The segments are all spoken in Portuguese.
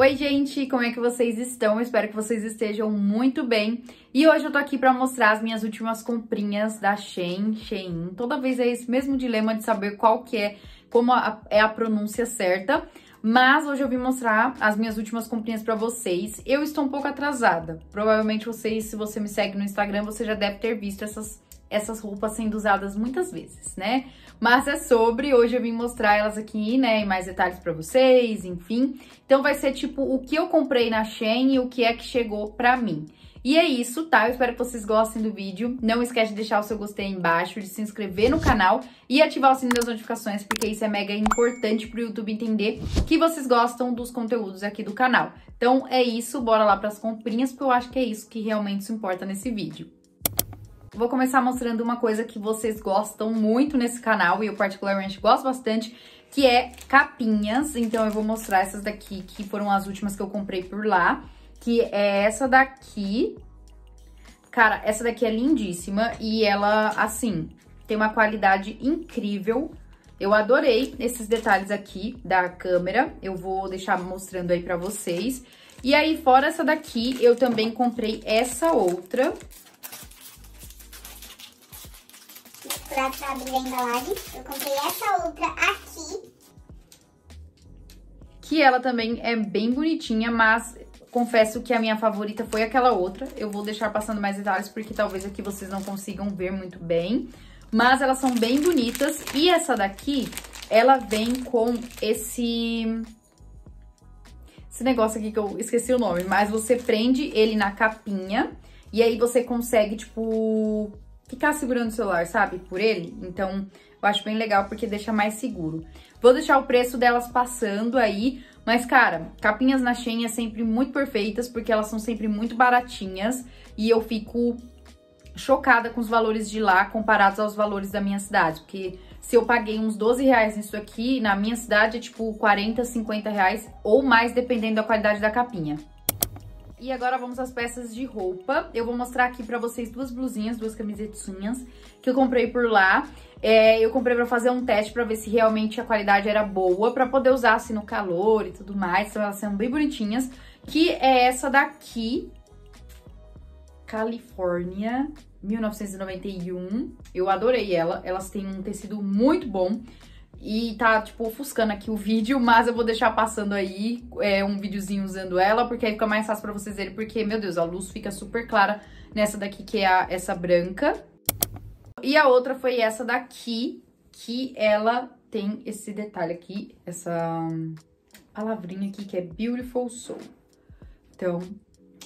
Oi, gente, como é que vocês estão? Espero que vocês estejam muito bem. E hoje eu tô aqui pra mostrar as minhas últimas comprinhas da Shein, Shein. Toda vez é esse mesmo dilema de saber qual que é, como a, é a pronúncia certa. Mas hoje eu vim mostrar as minhas últimas comprinhas pra vocês. Eu estou um pouco atrasada. Provavelmente vocês, se você me segue no Instagram, você já deve ter visto essas essas roupas sendo usadas muitas vezes, né? Mas é sobre, hoje eu vim mostrar elas aqui, né, em mais detalhes pra vocês, enfim. Então vai ser tipo o que eu comprei na Shein e o que é que chegou pra mim. E é isso, tá? Eu espero que vocês gostem do vídeo. Não esquece de deixar o seu gostei aí embaixo, de se inscrever no canal e ativar o sininho das notificações, porque isso é mega importante pro YouTube entender que vocês gostam dos conteúdos aqui do canal. Então é isso, bora lá pras comprinhas, porque eu acho que é isso que realmente se importa nesse vídeo. Vou começar mostrando uma coisa que vocês gostam muito nesse canal, e eu particularmente gosto bastante, que é capinhas. Então, eu vou mostrar essas daqui, que foram as últimas que eu comprei por lá, que é essa daqui. Cara, essa daqui é lindíssima e ela, assim, tem uma qualidade incrível. Eu adorei esses detalhes aqui da câmera, eu vou deixar mostrando aí pra vocês. E aí, fora essa daqui, eu também comprei essa outra, para abrir a embalagem. Eu comprei essa outra aqui. Que ela também é bem bonitinha, mas confesso que a minha favorita foi aquela outra. Eu vou deixar passando mais detalhes, porque talvez aqui vocês não consigam ver muito bem. Mas elas são bem bonitas. E essa daqui, ela vem com esse... Esse negócio aqui que eu esqueci o nome, mas você prende ele na capinha e aí você consegue, tipo, ficar segurando o celular, sabe? Por ele. Então, eu acho bem legal porque deixa mais seguro. Vou deixar o preço delas passando aí, mas cara, capinhas na Shein é sempre muito perfeitas porque elas são sempre muito baratinhas e eu fico chocada com os valores de lá comparados aos valores da minha cidade, porque se eu paguei uns 12 reais nisso aqui, na minha cidade é tipo 40, 50 reais ou mais, dependendo da qualidade da capinha. E agora vamos às peças de roupa. Eu vou mostrar aqui pra vocês duas blusinhas, duas camisetinhas que eu comprei por lá. É, eu comprei pra fazer um teste pra ver se realmente a qualidade era boa, pra poder usar assim no calor e tudo mais. Então elas são bem bonitinhas. Que é essa daqui, Califórnia, 1991. Eu adorei ela. Elas têm um tecido muito bom. E tá, tipo, ofuscando aqui o vídeo, mas eu vou deixar passando aí é, um videozinho usando ela, porque aí fica mais fácil pra vocês verem, porque, meu Deus, a luz fica super clara nessa daqui, que é a, essa branca. E a outra foi essa daqui, que ela tem esse detalhe aqui, essa palavrinha aqui, que é Beautiful Soul. Então,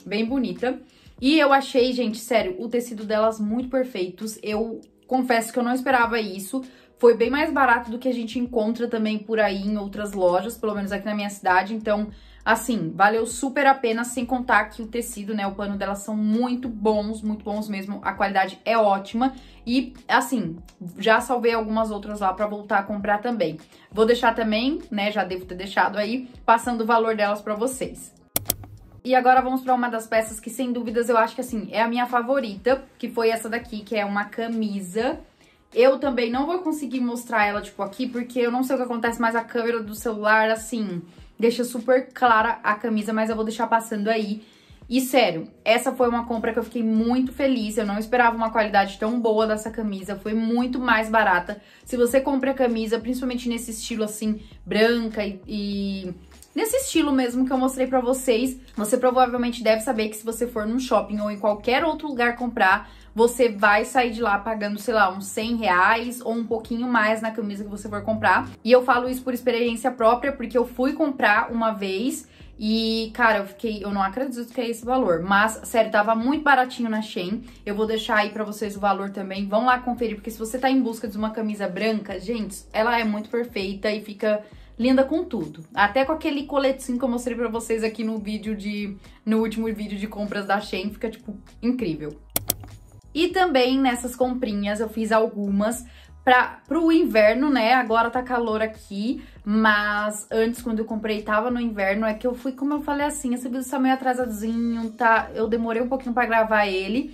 bem bonita. E eu achei, gente, sério, o tecido delas muito perfeitos. Eu Confesso que eu não esperava isso. Foi bem mais barato do que a gente encontra também por aí em outras lojas, pelo menos aqui na minha cidade. Então, assim, valeu super a pena, sem contar que o tecido, né, o pano delas são muito bons, muito bons mesmo. A qualidade é ótima. E, assim, já salvei algumas outras lá pra voltar a comprar também. Vou deixar também, né, já devo ter deixado aí, passando o valor delas pra vocês. E agora vamos para uma das peças que, sem dúvidas, eu acho que, assim, é a minha favorita, que foi essa daqui, que é uma camisa. Eu também não vou conseguir mostrar ela, tipo, aqui, porque eu não sei o que acontece, mas a câmera do celular, assim, deixa super clara a camisa, mas eu vou deixar passando aí. E sério, essa foi uma compra que eu fiquei muito feliz, eu não esperava uma qualidade tão boa dessa camisa, foi muito mais barata. Se você compra a camisa, principalmente nesse estilo, assim, branca e, e nesse estilo mesmo que eu mostrei pra vocês. Você provavelmente deve saber que se você for num shopping ou em qualquer outro lugar comprar, você vai sair de lá pagando, sei lá, uns 100 reais ou um pouquinho mais na camisa que você for comprar. E eu falo isso por experiência própria, porque eu fui comprar uma vez e, cara, eu fiquei, eu não acredito que é esse valor, mas, sério, tava muito baratinho na Shein, eu vou deixar aí pra vocês o valor também, vão lá conferir, porque se você tá em busca de uma camisa branca, gente, ela é muito perfeita e fica linda com tudo. Até com aquele coletinho que eu mostrei pra vocês aqui no vídeo de... no último vídeo de compras da Shein, fica, tipo, incrível. E também nessas comprinhas eu fiz algumas para pro inverno, né? Agora tá calor aqui, mas antes quando eu comprei tava no inverno, é que eu fui, como eu falei assim, esse vídeo tá meio atrasadinho, tá? Eu demorei um pouquinho para gravar ele.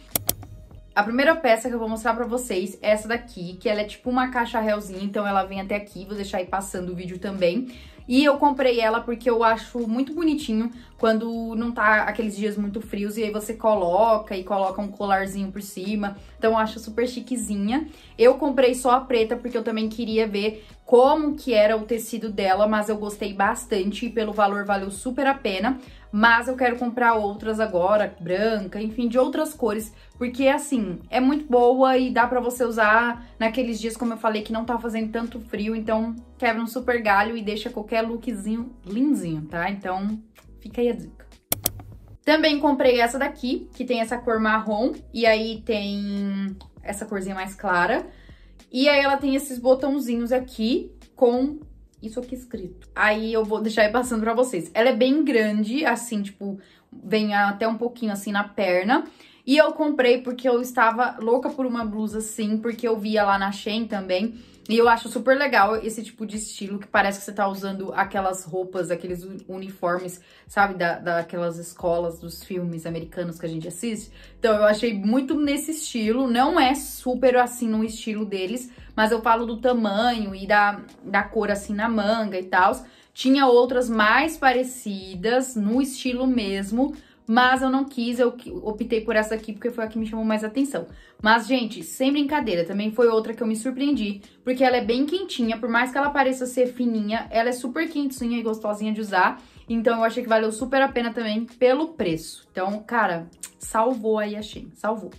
A primeira peça que eu vou mostrar pra vocês é essa daqui, que ela é tipo uma caixa réuzinha, então ela vem até aqui, vou deixar aí passando o vídeo também. E eu comprei ela porque eu acho muito bonitinho quando não tá aqueles dias muito frios e aí você coloca e coloca um colarzinho por cima. Então eu acho super chiquezinha. Eu comprei só a preta porque eu também queria ver como que era o tecido dela, mas eu gostei bastante e pelo valor valeu super a pena. Mas eu quero comprar outras agora, branca, enfim, de outras cores, porque assim, é muito boa e dá pra você usar naqueles dias, como eu falei, que não tá fazendo tanto frio, então quebra um super galho e deixa qualquer lookzinho lindzinho, tá? Então, fica aí a dica. Também comprei essa daqui, que tem essa cor marrom, e aí tem essa corzinha mais clara. E aí ela tem esses botãozinhos aqui com isso aqui escrito. Aí eu vou deixar aí passando pra vocês. Ela é bem grande, assim, tipo, vem até um pouquinho assim na perna. E eu comprei porque eu estava louca por uma blusa assim, porque eu via lá na Shein também e eu acho super legal esse tipo de estilo, que parece que você tá usando aquelas roupas, aqueles uniformes, sabe? Da, daquelas escolas, dos filmes americanos que a gente assiste. Então, eu achei muito nesse estilo. Não é super, assim, no estilo deles, mas eu falo do tamanho e da, da cor, assim, na manga e tal. Tinha outras mais parecidas, no estilo mesmo, mas eu não quis, eu optei por essa aqui porque foi a que me chamou mais atenção. Mas, gente, sem brincadeira, também foi outra que eu me surpreendi, porque ela é bem quentinha, por mais que ela pareça ser fininha, ela é super quentinha e gostosinha de usar. Então eu achei que valeu super a pena também pelo preço. Então, cara, salvou aí a Shein, salvou.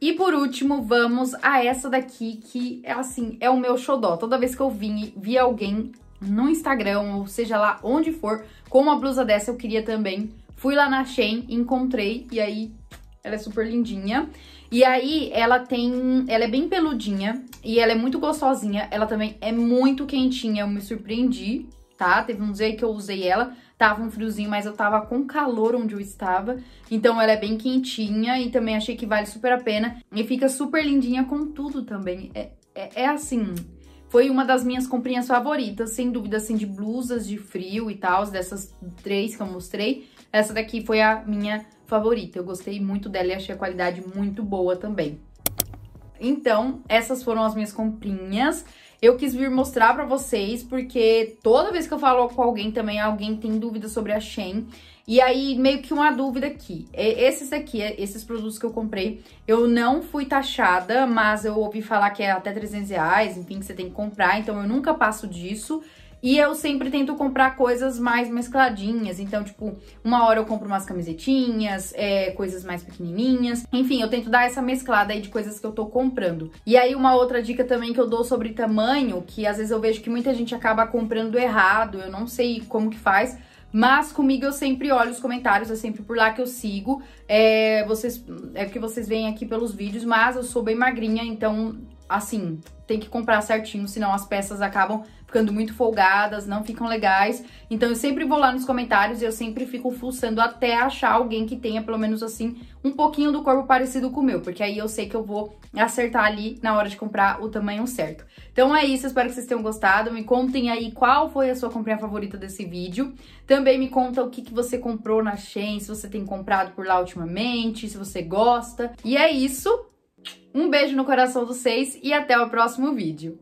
E por último, vamos a essa daqui que é assim, é o meu xodó. Toda vez que eu vim, vi alguém no Instagram, ou seja lá onde for, com uma blusa dessa, eu queria também Fui lá na Shein, encontrei, e aí ela é super lindinha. E aí, ela tem. Ela é bem peludinha e ela é muito gostosinha. Ela também é muito quentinha. Eu me surpreendi, tá? Teve um dia aí que eu usei ela. Tava um friozinho, mas eu tava com calor onde eu estava. Então ela é bem quentinha e também achei que vale super a pena. E fica super lindinha com tudo também. É, é, é assim. Foi uma das minhas comprinhas favoritas, sem dúvida, assim, de blusas de frio e tal, dessas três que eu mostrei. Essa daqui foi a minha favorita. Eu gostei muito dela e achei a qualidade muito boa também. Então, essas foram as minhas comprinhas. Eu quis vir mostrar pra vocês, porque toda vez que eu falo com alguém também, alguém tem dúvida sobre a Shein. E aí, meio que uma dúvida aqui. Esses aqui, esses produtos que eu comprei, eu não fui taxada, mas eu ouvi falar que é até 300 reais, enfim, que você tem que comprar, então eu nunca passo disso. E eu sempre tento comprar coisas mais mescladinhas. Então, tipo, uma hora eu compro umas camisetinhas, é, coisas mais pequenininhas. Enfim, eu tento dar essa mesclada aí de coisas que eu tô comprando. E aí, uma outra dica também que eu dou sobre tamanho, que às vezes eu vejo que muita gente acaba comprando errado, eu não sei como que faz. Mas comigo eu sempre olho os comentários, é sempre por lá que eu sigo. É, vocês, é porque vocês veem aqui pelos vídeos, mas eu sou bem magrinha, então assim, tem que comprar certinho, senão as peças acabam ficando muito folgadas, não ficam legais. Então eu sempre vou lá nos comentários e eu sempre fico fuçando até achar alguém que tenha pelo menos assim um pouquinho do corpo parecido com o meu, porque aí eu sei que eu vou acertar ali na hora de comprar o tamanho certo. Então é isso, espero que vocês tenham gostado. Me contem aí qual foi a sua comprinha favorita desse vídeo. Também me conta o que, que você comprou na Shein, se você tem comprado por lá ultimamente, se você gosta. E é isso. Um beijo no coração dos seis e até o próximo vídeo.